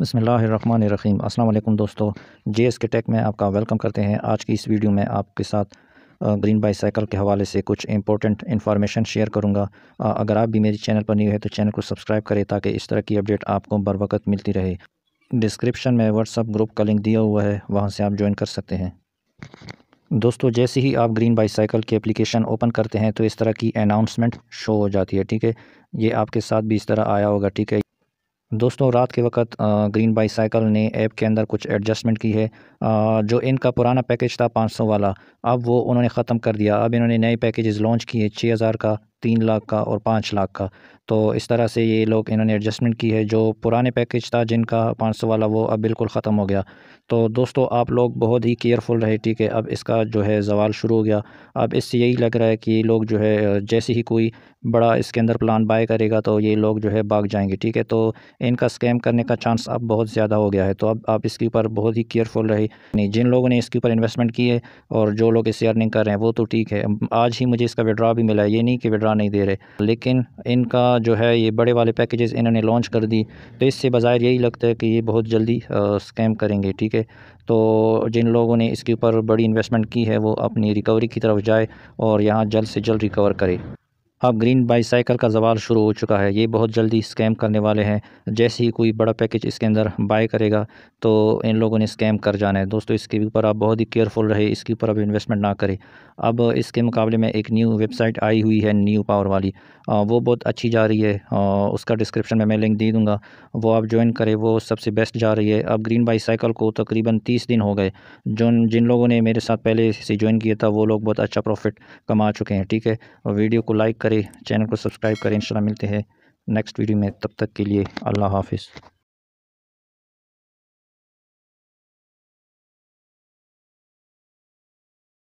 बसमीम अल्लाम दोस्तों जे एस के टेक में आपका वेलकम करते हैं आज की इस वीडियो में आपके साथ ग्रीन साइकिल के हवाले से कुछ इंपॉर्टेंट इन्फॉर्मेशन शेयर करूँगा अगर आप भी मेरे चैनल पर न्यू है तो चैनल को सब्सक्राइब करें ताकि इस तरह की अपडेट आपको बर वक्त मिलती रहे डिस्क्रिप्शन में व्हाट्सअप ग्रुप का लिंक दिया हुआ है वहाँ से आप ज्वाइन कर सकते हैं दोस्तों जैसे ही आप ग्रीन बाईसाइकिल की एप्लीकेशन ओपन करते हैं तो इस तरह की अनाउंसमेंट शो हो जाती है ठीक है ये आपके साथ भी इस तरह आया होगा ठीक है दोस्तों रात के वक्त ग्रीन बाईसाइकिल ने ऐप के अंदर कुछ एडजस्टमेंट की है जो इनका पुराना पैकेज था 500 वाला अब वो उन्होंने ख़त्म कर दिया अब इन्होंने नए पैकेजेस लॉन्च किए 6000 का तीन लाख का और पाँच लाख का तो इस तरह से ये लोग इन्होंने एडजस्टमेंट की है जो पुराने पैकेज था जिनका पाँच सौ वाला वो अब बिल्कुल ख़त्म हो गया तो दोस्तों आप लोग बहुत ही केयरफुल रहे ठीक है अब इसका जो है जवाल शुरू हो गया अब इससे यही लग रहा है कि लोग जो है जैसे ही कोई बड़ा इसके अंदर प्लान बाय करेगा तो ये लोग जो है भाग जाएंगे ठीक है तो इनका स्कैम करने का चांस अब बहुत ज़्यादा हो गया है तो अब आप इसके ऊपर बहुत ही केयरफुल रहे नहीं जिन लोगों ने इसके ऊपर इन्वेस्टमेंट की है और जो लोग इसे अर्निंग कर रहे हैं वो तो ठीक है आज ही मुझे इसका विड्रा भी मिला है ये नहीं कि विड्रा नहीं दे रहे लेकिन इनका जो है ये बड़े वाले पैकेजेस इन्होंने लॉन्च कर दी तो इससे बाज़ार यही लगता है कि ये बहुत जल्दी स्कैम करेंगे ठीक है तो जिन लोगों ने इसके ऊपर बड़ी इन्वेस्टमेंट की है वो अपनी रिकवरी की तरफ जाए और यहाँ जल्द से जल्द रिकवर करे अब ग्रीन बाईसाइकिल का जवाल शुरू हो चुका है ये बहुत जल्दी स्कैम करने वाले हैं जैसे ही कोई बड़ा पैकेज इसके अंदर बाय करेगा तो इन लोगों ने स्कैम कर जाना है दोस्तों इसके ऊपर आप बहुत ही केयरफुल रहे इसके ऊपर अब इन्वेस्टमेंट ना करें अब इसके मुकाबले में एक न्यू वेबसाइट आई हुई है न्यू पावर वाली वो बहुत अच्छी जा रही है उसका डिस्क्रिप्शन में मैं लिंक दे दूँगा वो आप ज्वाइन करें वो सबसे बेस्ट जा रही है अब ग्रीन बाईसाइकिल को तकरीबन तीस दिन हो गए जो जिन लोगों ने मेरे साथ पहले से ज्वाइन किया था वो लोग बहुत अच्छा प्रॉफिट कमा चुके हैं ठीक है वीडियो को लाइक करें हमारे चैनल को सब्सक्राइब करें इंशाल्लाह मिलते हैं नेक्स्ट वीडियो में तब तक के लिए अल्लाह हाफिज़